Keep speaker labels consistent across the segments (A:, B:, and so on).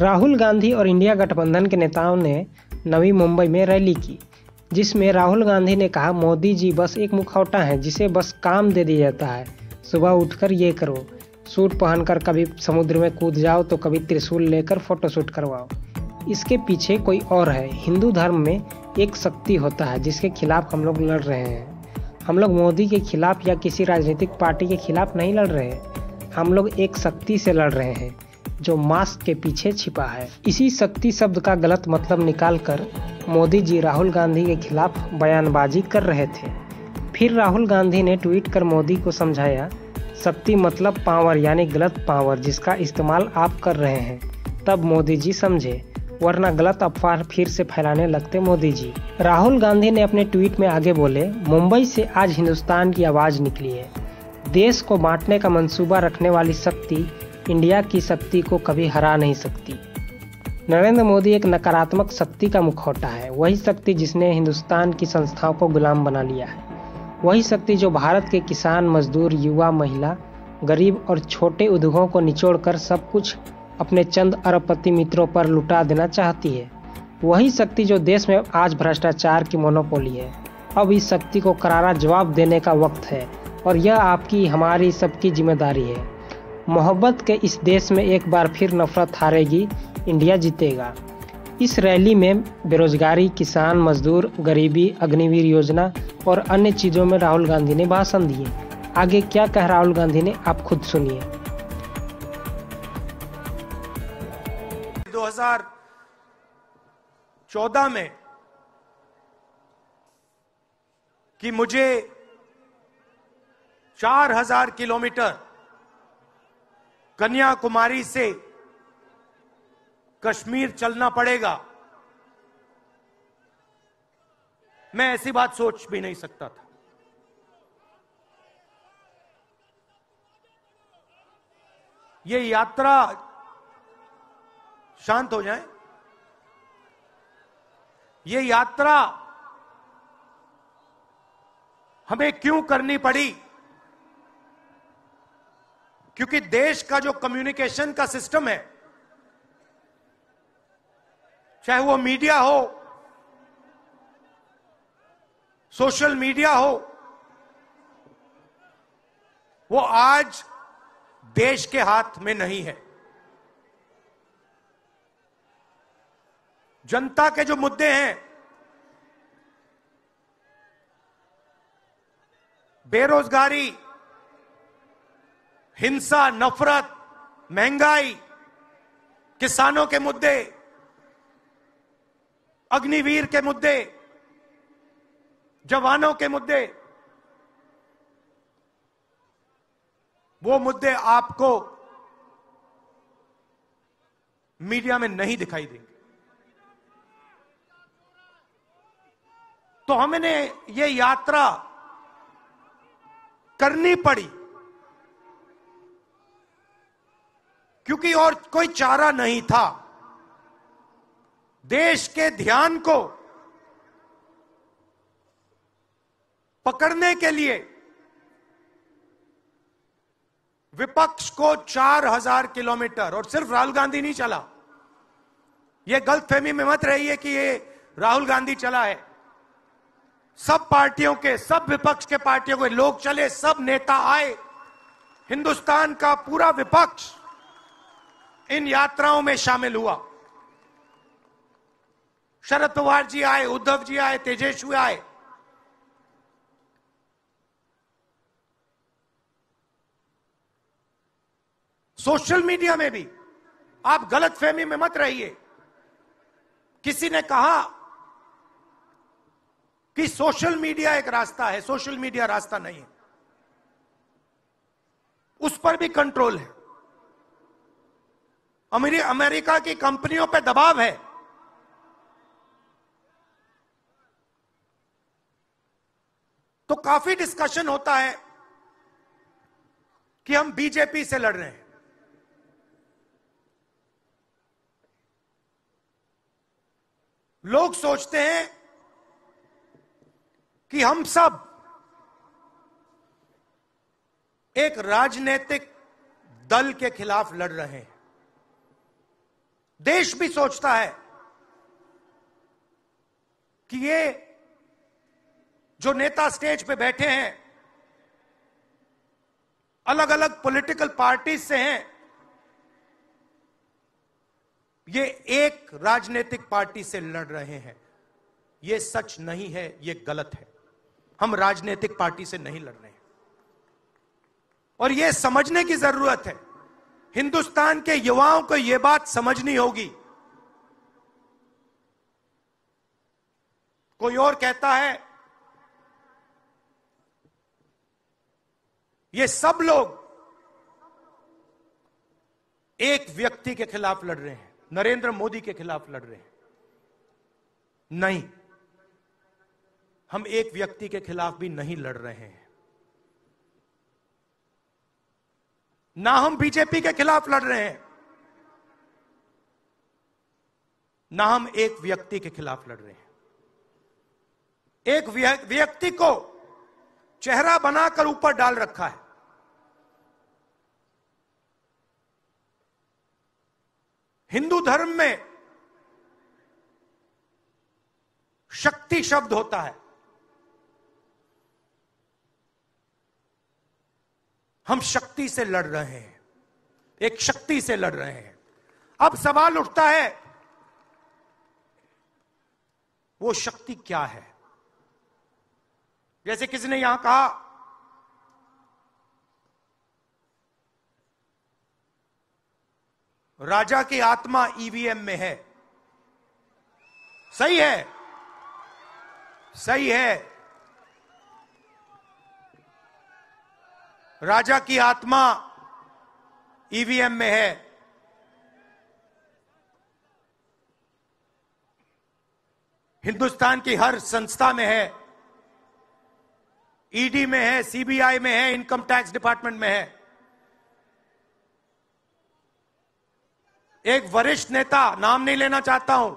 A: राहुल गांधी और इंडिया गठबंधन के नेताओं ने नवी मुंबई में रैली की जिसमें राहुल गांधी ने कहा मोदी जी बस एक मुखौटा है जिसे बस काम दे दिया जाता है सुबह उठकर ये करो सूट पहनकर कभी समुद्र में कूद जाओ तो कभी त्रिशूल लेकर फोटोशूट करवाओ इसके पीछे कोई और है हिंदू धर्म में एक शक्ति होता है जिसके खिलाफ हम लोग लड़ रहे हैं हम लोग मोदी के खिलाफ या किसी राजनीतिक पार्टी के खिलाफ नहीं लड़ रहे हैं हम लोग एक शक्ति से लड़ रहे हैं जो मास्क के पीछे छिपा है इसी शक्ति शब्द का गलत मतलब निकालकर मोदी जी राहुल गांधी के खिलाफ बयानबाजी कर रहे थे फिर राहुल गांधी ने ट्वीट कर मोदी को समझाया शक्ति मतलब पावर यानी गलत पावर जिसका इस्तेमाल आप कर रहे हैं तब मोदी जी समझे वरना गलत अफवाह फिर से फैलाने लगते मोदी जी राहुल गांधी ने अपने ट्वीट में आगे बोले मुंबई से आज हिंदुस्तान की आवाज़ निकली है देश को बांटने का मंसूबा रखने वाली शक्ति इंडिया की शक्ति को कभी हरा नहीं सकती नरेंद्र मोदी एक नकारात्मक शक्ति का मुखौटा है वही शक्ति जिसने हिंदुस्तान की संस्थाओं को गुलाम बना लिया है वही शक्ति जो भारत के किसान मजदूर युवा महिला गरीब और छोटे उद्योगों को निचोड़कर सब कुछ अपने चंद अरबपति मित्रों पर लुटा देना चाहती है वही शक्ति जो देश में आज भ्रष्टाचार की मोनोपोली है अब इस शक्ति को करारा जवाब देने का वक्त है और यह आपकी हमारी सबकी जिम्मेदारी है मोहब्बत के इस देश में एक बार फिर नफरत हारेगी इंडिया जीतेगा इस रैली में बेरोजगारी किसान मजदूर गरीबी अग्निवीर योजना और अन्य चीज़ों में राहुल गांधी ने भाषण दिए आगे क्या कह राहुल गांधी ने आप खुद सुनिए
B: 2014 में कि मुझे 4000 किलोमीटर कन्याकुमारी से कश्मीर चलना पड़ेगा मैं ऐसी बात सोच भी नहीं सकता था ये यात्रा शांत हो जाए ये यात्रा हमें क्यों करनी पड़ी क्योंकि देश का जो कम्युनिकेशन का सिस्टम है चाहे वो मीडिया हो सोशल मीडिया हो वो आज देश के हाथ में नहीं है जनता के जो मुद्दे हैं बेरोजगारी हिंसा नफरत महंगाई किसानों के मुद्दे अग्निवीर के मुद्दे जवानों के मुद्दे वो मुद्दे आपको मीडिया में नहीं दिखाई देंगे तो हमने ये यात्रा करनी पड़ी क्योंकि और कोई चारा नहीं था देश के ध्यान को पकड़ने के लिए विपक्ष को 4000 किलोमीटर और सिर्फ राहुल गांधी नहीं चला यह गलतफहमी में मत रहिए कि ये राहुल गांधी चला है सब पार्टियों के सब विपक्ष के पार्टियों के लोग चले सब नेता आए हिंदुस्तान का पूरा विपक्ष इन यात्राओं में शामिल हुआ शरद पवार जी आए उद्धव जी आए तेजस्वी आए सोशल मीडिया में भी आप गलत फहमी में मत रहिए किसी ने कहा कि सोशल मीडिया एक रास्ता है सोशल मीडिया रास्ता नहीं है उस पर भी कंट्रोल है अमेरिका की कंपनियों पर दबाव है तो काफी डिस्कशन होता है कि हम बीजेपी से लड़ रहे हैं लोग सोचते हैं कि हम सब एक राजनीतिक दल के खिलाफ लड़ रहे हैं देश भी सोचता है कि ये जो नेता स्टेज पे बैठे हैं अलग अलग पॉलिटिकल पार्टीज से हैं ये एक राजनीतिक पार्टी से लड़ रहे हैं ये सच नहीं है ये गलत है हम राजनीतिक पार्टी से नहीं लड़ रहे हैं और ये समझने की जरूरत है हिंदुस्तान के युवाओं को यह बात समझनी होगी कोई और कहता है ये सब लोग एक व्यक्ति के खिलाफ लड़ रहे हैं नरेंद्र मोदी के खिलाफ लड़ रहे हैं नहीं हम एक व्यक्ति के खिलाफ भी नहीं लड़ रहे हैं ना हम बीजेपी के खिलाफ लड़ रहे हैं ना हम एक व्यक्ति के खिलाफ लड़ रहे हैं एक व्यक्ति को चेहरा बनाकर ऊपर डाल रखा है हिंदू धर्म में शक्ति शब्द होता है हम शक्ति से लड़ रहे हैं एक शक्ति से लड़ रहे हैं अब सवाल उठता है वो शक्ति क्या है जैसे किसी ने यहां कहा राजा की आत्मा ईवीएम में है सही है सही है राजा की आत्मा ईवीएम में है हिंदुस्तान की हर संस्था में है ईडी e में है सीबीआई में है इनकम टैक्स डिपार्टमेंट में है एक वरिष्ठ नेता नाम नहीं लेना चाहता हूं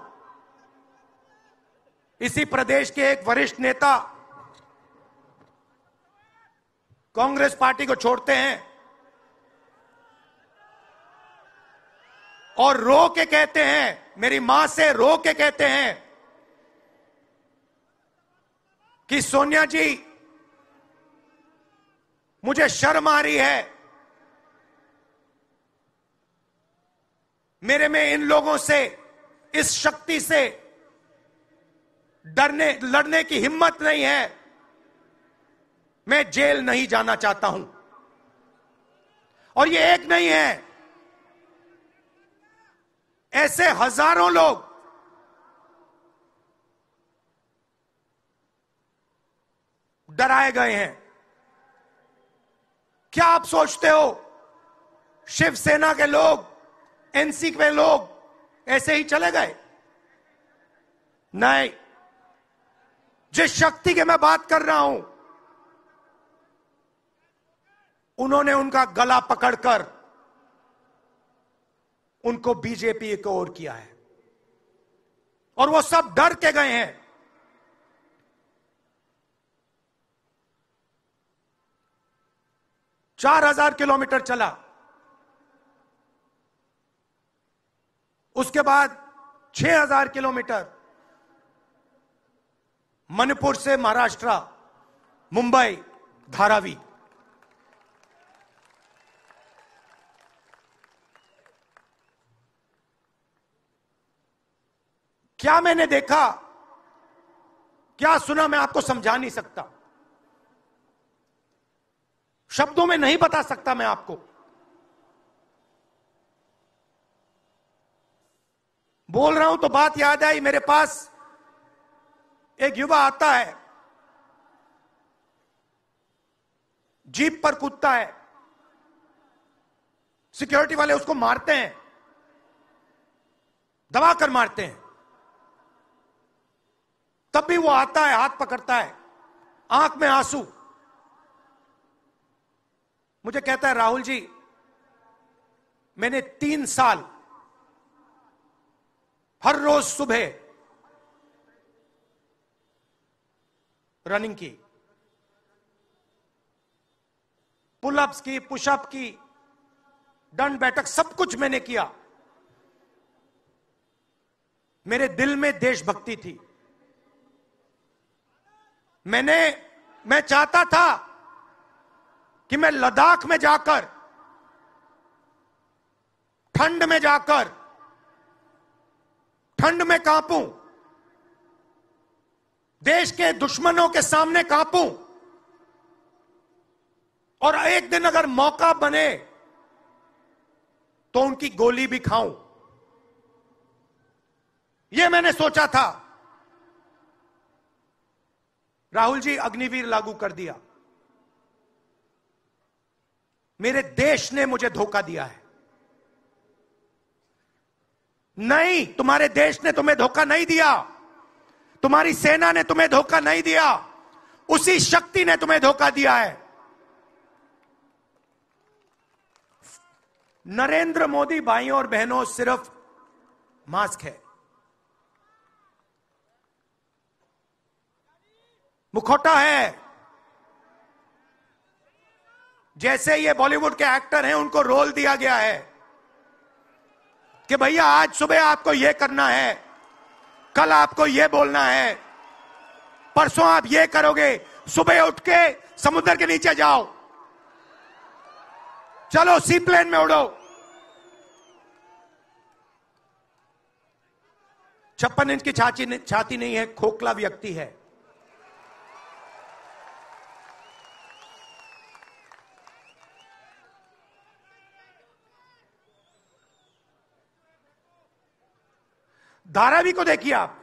B: इसी प्रदेश के एक वरिष्ठ नेता कांग्रेस पार्टी को छोड़ते हैं और रो के कहते हैं मेरी मां से रो के कहते हैं कि सोनिया जी मुझे शर्म आ रही है मेरे में इन लोगों से इस शक्ति से डरने लड़ने की हिम्मत नहीं है मैं जेल नहीं जाना चाहता हूं और ये एक नहीं है ऐसे हजारों लोग डराए गए हैं क्या आप सोचते हो शिवसेना के लोग एनसी के लोग ऐसे ही चले गए नहीं जिस शक्ति की मैं बात कर रहा हूं उन्होंने उनका गला पकड़कर उनको बीजेपी को ओर किया है और वो सब डर के गए हैं चार हजार किलोमीटर चला उसके बाद छह हजार किलोमीटर मणिपुर से महाराष्ट्र मुंबई धारावी क्या मैंने देखा क्या सुना मैं आपको समझा नहीं सकता शब्दों में नहीं बता सकता मैं आपको बोल रहा हूं तो बात याद आई मेरे पास एक युवा आता है जीप पर कूदता है सिक्योरिटी वाले उसको मारते हैं दबा कर मारते हैं तब भी वो आता है हाथ पकड़ता है आंख में आंसू मुझे कहता है राहुल जी मैंने तीन साल हर रोज सुबह रनिंग की पुलअप्स की पुशअप की दंड बैठक सब कुछ मैंने किया मेरे दिल में देशभक्ति थी मैंने मैं चाहता था कि मैं लद्दाख में जाकर ठंड में जाकर ठंड में कांपूं देश के दुश्मनों के सामने कांपूं और एक दिन अगर मौका बने तो उनकी गोली भी खाऊं यह मैंने सोचा था राहुल जी अग्निवीर लागू कर दिया मेरे देश ने मुझे धोखा दिया है नहीं तुम्हारे देश ने तुम्हें धोखा नहीं दिया तुम्हारी सेना ने तुम्हें धोखा नहीं दिया उसी शक्ति ने तुम्हें धोखा दिया है नरेंद्र मोदी भाइयों और बहनों सिर्फ मास्क है मुखौटा है जैसे ये बॉलीवुड के एक्टर हैं उनको रोल दिया गया है कि भैया आज सुबह आपको ये करना है कल आपको ये बोलना है परसों आप ये करोगे सुबह उठ के समुद्र के नीचे जाओ चलो सी प्लेन में उड़ो छप्पन इंच की छाती छाती नहीं है खोखला व्यक्ति है धारावी को देखिए आप